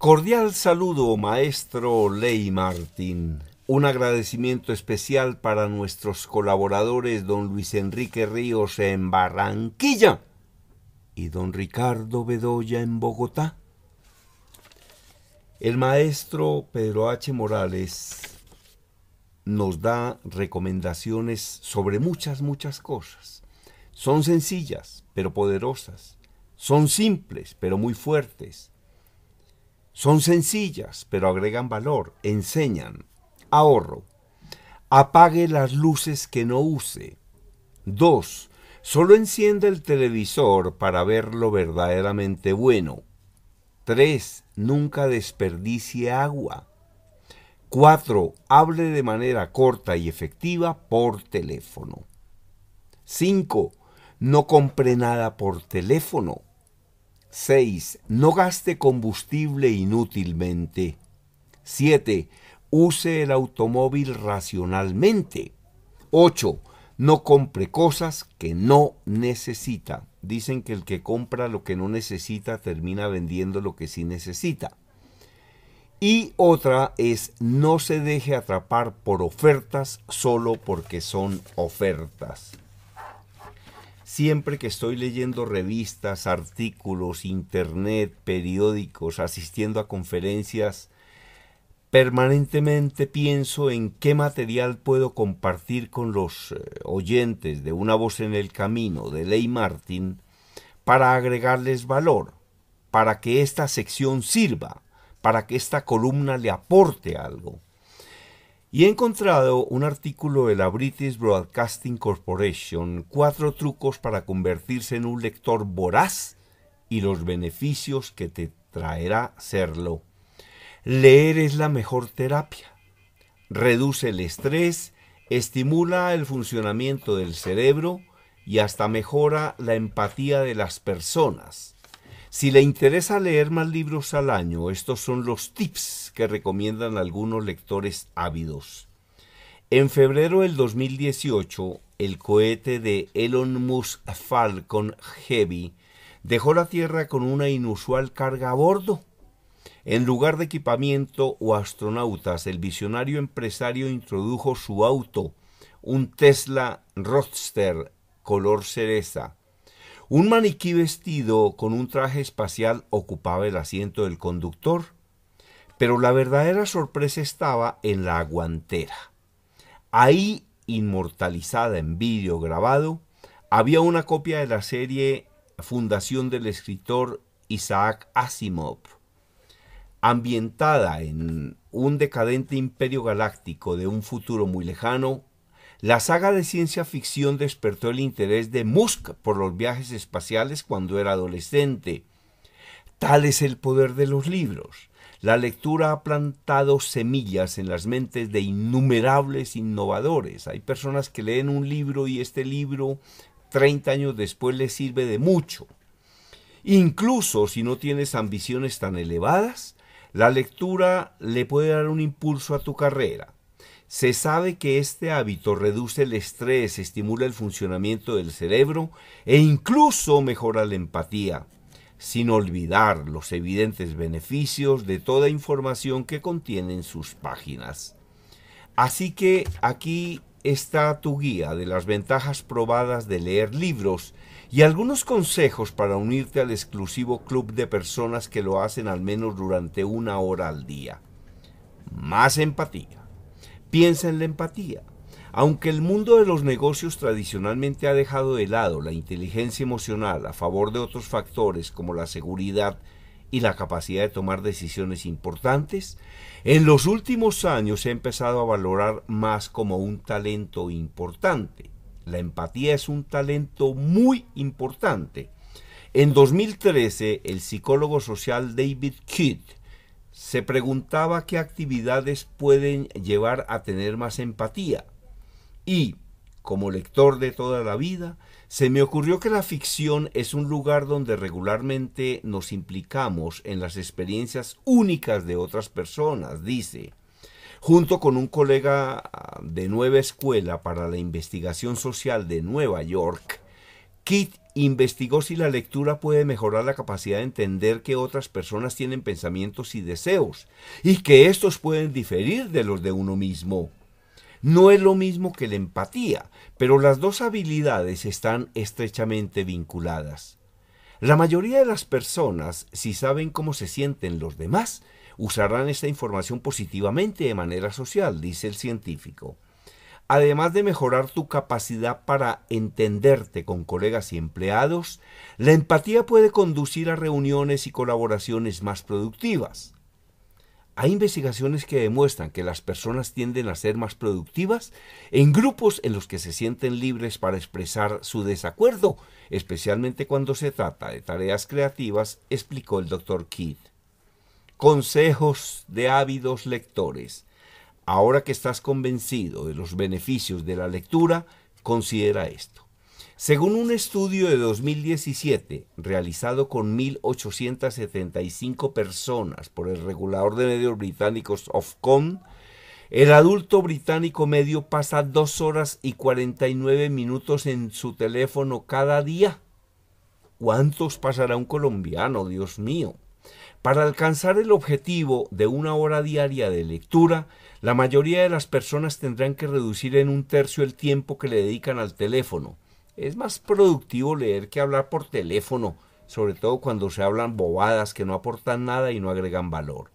Cordial saludo, maestro Ley Martín. Un agradecimiento especial para nuestros colaboradores don Luis Enrique Ríos en Barranquilla y don Ricardo Bedoya en Bogotá. El maestro Pedro H. Morales nos da recomendaciones sobre muchas, muchas cosas. Son sencillas, pero poderosas. Son simples, pero muy fuertes son sencillas, pero agregan valor, enseñan. Ahorro. Apague las luces que no use. 2. Solo encienda el televisor para ver lo verdaderamente bueno. 3. Nunca desperdicie agua. 4. Hable de manera corta y efectiva por teléfono. 5. No compre nada por teléfono. 6. No gaste combustible inútilmente. 7. Use el automóvil racionalmente. 8. No compre cosas que no necesita. Dicen que el que compra lo que no necesita termina vendiendo lo que sí necesita. Y otra es no se deje atrapar por ofertas solo porque son ofertas. Siempre que estoy leyendo revistas, artículos, internet, periódicos, asistiendo a conferencias, permanentemente pienso en qué material puedo compartir con los eh, oyentes de Una voz en el camino de Ley Martin para agregarles valor, para que esta sección sirva, para que esta columna le aporte algo y he encontrado un artículo de la British Broadcasting Corporation, cuatro trucos para convertirse en un lector voraz y los beneficios que te traerá serlo. Leer es la mejor terapia. Reduce el estrés, estimula el funcionamiento del cerebro y hasta mejora la empatía de las personas. Si le interesa leer más libros al año, estos son los tips que recomiendan algunos lectores ávidos. En febrero del 2018, el cohete de Elon Musk Falcon Heavy dejó la Tierra con una inusual carga a bordo. En lugar de equipamiento o astronautas, el visionario empresario introdujo su auto, un Tesla Roadster color cereza un maniquí vestido con un traje espacial ocupaba el asiento del conductor, pero la verdadera sorpresa estaba en la guantera. Ahí, inmortalizada en vídeo grabado, había una copia de la serie Fundación del escritor Isaac Asimov, ambientada en un decadente imperio galáctico de un futuro muy lejano, la saga de ciencia ficción despertó el interés de Musk por los viajes espaciales cuando era adolescente. Tal es el poder de los libros. La lectura ha plantado semillas en las mentes de innumerables innovadores. Hay personas que leen un libro y este libro 30 años después les sirve de mucho. Incluso si no tienes ambiciones tan elevadas, la lectura le puede dar un impulso a tu carrera. Se sabe que este hábito reduce el estrés, estimula el funcionamiento del cerebro e incluso mejora la empatía, sin olvidar los evidentes beneficios de toda información que contienen sus páginas. Así que aquí está tu guía de las ventajas probadas de leer libros y algunos consejos para unirte al exclusivo club de personas que lo hacen al menos durante una hora al día. Más empatía Piensa en la empatía. Aunque el mundo de los negocios tradicionalmente ha dejado de lado la inteligencia emocional a favor de otros factores como la seguridad y la capacidad de tomar decisiones importantes, en los últimos años se ha empezado a valorar más como un talento importante. La empatía es un talento muy importante. En 2013, el psicólogo social David Kidd se preguntaba qué actividades pueden llevar a tener más empatía. Y, como lector de toda la vida, se me ocurrió que la ficción es un lugar donde regularmente nos implicamos en las experiencias únicas de otras personas, dice junto con un colega ah, de Nueva Escuela para la Investigación Social de Nueva York, Kit investigó si la lectura puede mejorar la capacidad de entender que otras personas tienen pensamientos y deseos y que estos pueden diferir de los de uno mismo. No es lo mismo que la empatía, pero las dos habilidades están estrechamente vinculadas. La mayoría de las personas, si saben cómo se sienten los demás, usarán esta información positivamente de manera social, dice el científico además de mejorar tu capacidad para entenderte con colegas y empleados, la empatía puede conducir a reuniones y colaboraciones más productivas. Hay investigaciones que demuestran que las personas tienden a ser más productivas en grupos en los que se sienten libres para expresar su desacuerdo, especialmente cuando se trata de tareas creativas, explicó el doctor Kidd. Consejos de ávidos lectores. Ahora que estás convencido de los beneficios de la lectura, considera esto. Según un estudio de 2017 realizado con 1.875 personas por el regulador de medios británicos Ofcom, el adulto británico medio pasa 2 horas y 49 minutos en su teléfono cada día. ¿Cuántos pasará un colombiano, Dios mío? Para alcanzar el objetivo de una hora diaria de lectura, la mayoría de las personas tendrán que reducir en un tercio el tiempo que le dedican al teléfono. Es más productivo leer que hablar por teléfono, sobre todo cuando se hablan bobadas que no aportan nada y no agregan valor.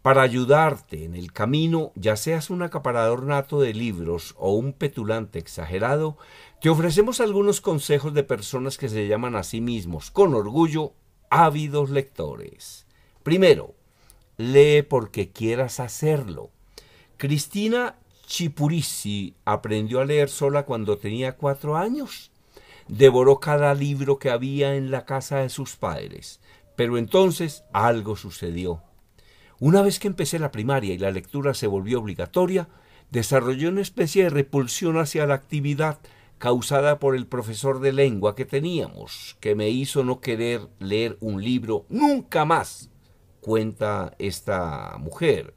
Para ayudarte en el camino, ya seas un acaparador nato de libros o un petulante exagerado, te ofrecemos algunos consejos de personas que se llaman a sí mismos, con orgullo, ávidos lectores. Primero, lee porque quieras hacerlo. Cristina Chipurisi aprendió a leer sola cuando tenía cuatro años. Devoró cada libro que había en la casa de sus padres. Pero entonces algo sucedió. Una vez que empecé la primaria y la lectura se volvió obligatoria, desarrollé una especie de repulsión hacia la actividad causada por el profesor de lengua que teníamos, que me hizo no querer leer un libro nunca más cuenta esta mujer.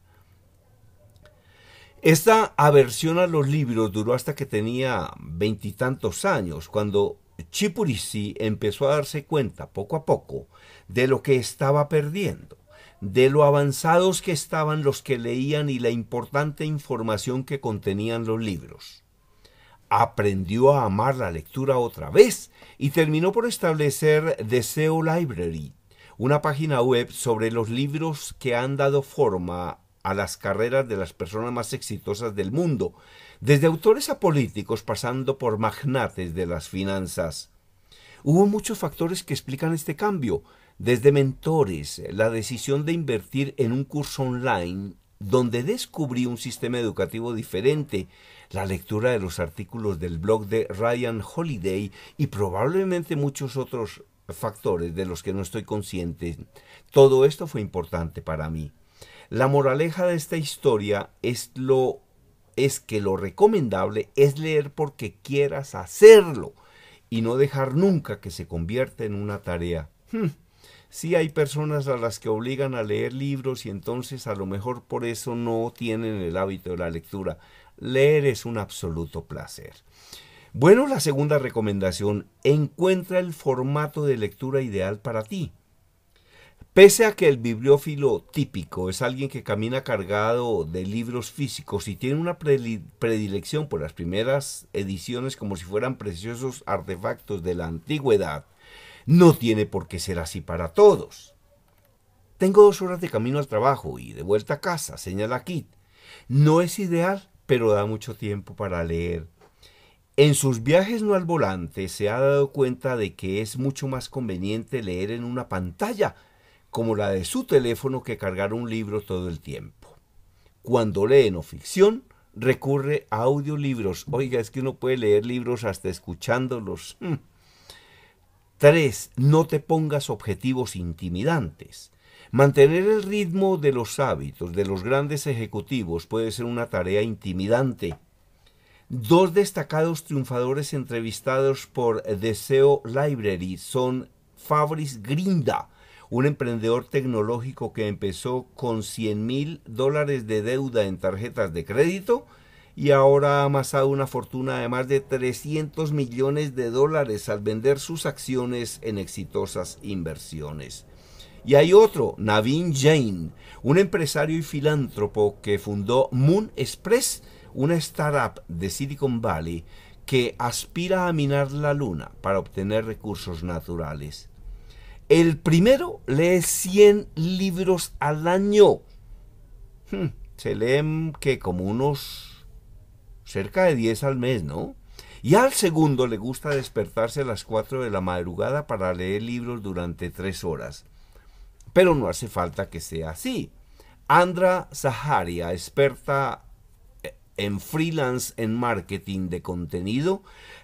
Esta aversión a los libros duró hasta que tenía veintitantos años, cuando si empezó a darse cuenta poco a poco de lo que estaba perdiendo, de lo avanzados que estaban los que leían y la importante información que contenían los libros. Aprendió a amar la lectura otra vez y terminó por establecer Deseo Library, una página web sobre los libros que han dado forma a las carreras de las personas más exitosas del mundo, desde autores a políticos pasando por magnates de las finanzas. Hubo muchos factores que explican este cambio, desde mentores, la decisión de invertir en un curso online donde descubrí un sistema educativo diferente, la lectura de los artículos del blog de Ryan Holiday y probablemente muchos otros factores de los que no estoy consciente. Todo esto fue importante para mí. La moraleja de esta historia es lo es que lo recomendable es leer porque quieras hacerlo y no dejar nunca que se convierta en una tarea. Si hmm. Sí hay personas a las que obligan a leer libros y entonces a lo mejor por eso no tienen el hábito de la lectura. Leer es un absoluto placer. Bueno, la segunda recomendación, encuentra el formato de lectura ideal para ti. Pese a que el bibliófilo típico es alguien que camina cargado de libros físicos y tiene una predilección por las primeras ediciones como si fueran preciosos artefactos de la antigüedad, no tiene por qué ser así para todos. Tengo dos horas de camino al trabajo y de vuelta a casa, señala Kit. No es ideal, pero da mucho tiempo para leer en sus viajes no al volante se ha dado cuenta de que es mucho más conveniente leer en una pantalla como la de su teléfono que cargar un libro todo el tiempo. Cuando lee no ficción, recurre a audiolibros. Oiga, es que uno puede leer libros hasta escuchándolos. 3. Mm. No te pongas objetivos intimidantes. Mantener el ritmo de los hábitos de los grandes ejecutivos puede ser una tarea intimidante Dos destacados triunfadores entrevistados por Deseo Library son Fabrice Grinda, un emprendedor tecnológico que empezó con 100 mil dólares de deuda en tarjetas de crédito y ahora ha amasado una fortuna de más de 300 millones de dólares al vender sus acciones en exitosas inversiones. Y hay otro, Naveen Jain, un empresario y filántropo que fundó Moon Express, una startup de Silicon Valley que aspira a minar la luna para obtener recursos naturales. El primero lee 100 libros al año. Hmm, se leen que como unos cerca de 10 al mes, ¿no? Y al segundo le gusta despertarse a las 4 de la madrugada para leer libros durante 3 horas. Pero no hace falta que sea así. Andra Zaharia, experta en freelance en marketing de contenido,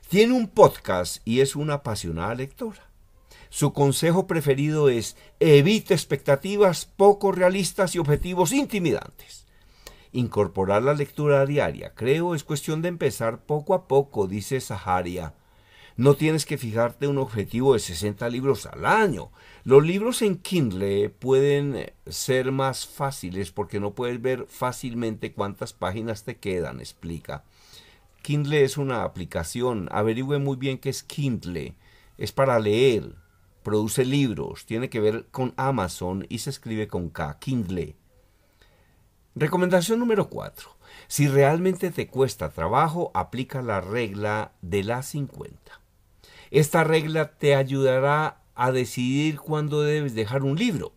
tiene un podcast y es una apasionada lectora. Su consejo preferido es evite expectativas poco realistas y objetivos intimidantes. Incorporar la lectura diaria, creo, es cuestión de empezar poco a poco, dice Saharia. No tienes que fijarte un objetivo de 60 libros al año. Los libros en Kindle pueden ser más fáciles porque no puedes ver fácilmente cuántas páginas te quedan, explica. Kindle es una aplicación, averigüe muy bien qué es Kindle. Es para leer, produce libros, tiene que ver con Amazon y se escribe con K, Kindle. Recomendación número 4. Si realmente te cuesta trabajo, aplica la regla de las 50. Esta regla te ayudará a decidir cuándo debes dejar un libro.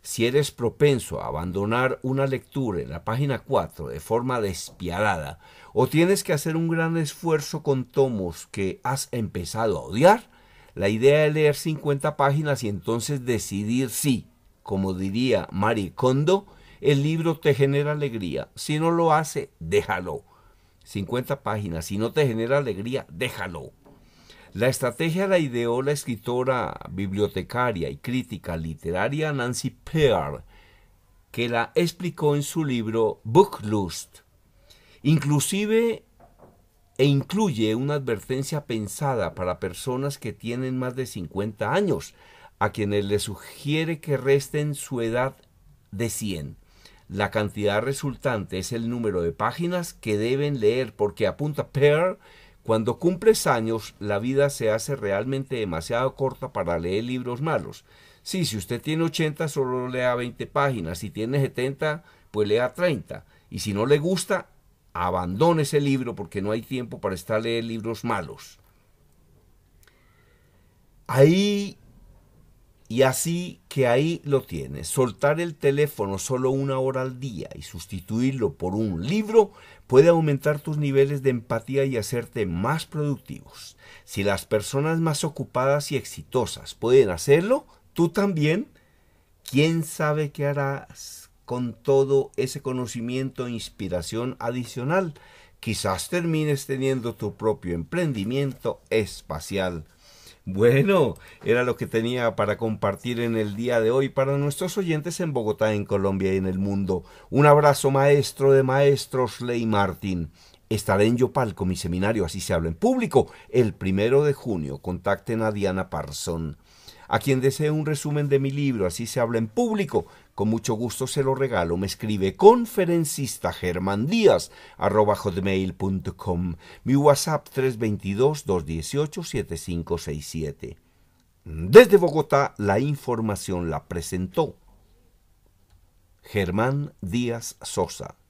Si eres propenso a abandonar una lectura en la página 4 de forma despiadada, o tienes que hacer un gran esfuerzo con tomos que has empezado a odiar, la idea es leer 50 páginas y entonces decidir si, como diría Marie Kondo, el libro te genera alegría. Si no lo hace, déjalo. 50 páginas. Si no te genera alegría, déjalo. La estrategia la ideó la escritora, bibliotecaria y crítica literaria Nancy Pearl, que la explicó en su libro Booklust. Inclusive e incluye una advertencia pensada para personas que tienen más de 50 años, a quienes le sugiere que resten su edad de 100. La cantidad resultante es el número de páginas que deben leer porque apunta Pearl. Cuando cumples años, la vida se hace realmente demasiado corta para leer libros malos. Sí, si usted tiene 80, solo lea 20 páginas. Si tiene 70, pues lea 30. Y si no le gusta, abandone ese libro porque no hay tiempo para estar leyendo libros malos. Ahí y así que ahí lo tienes. Soltar el teléfono solo una hora al día y sustituirlo por un libro puede aumentar tus niveles de empatía y hacerte más productivos. Si las personas más ocupadas y exitosas pueden hacerlo, tú también. ¿Quién sabe qué harás con todo ese conocimiento e inspiración adicional? Quizás termines teniendo tu propio emprendimiento espacial bueno, era lo que tenía para compartir en el día de hoy para nuestros oyentes en Bogotá, en Colombia y en el mundo. Un abrazo maestro de maestros, Ley Martín. Estaré en Yopal mi seminario, así se habla en público, el primero de junio. Contacten a Diana Parson. A quien desee un resumen de mi libro, así se habla en público, con mucho gusto se lo regalo. Me escribe conferencista hotmail.com. Mi WhatsApp 322-218-7567. Desde Bogotá, la información la presentó Germán Díaz Sosa.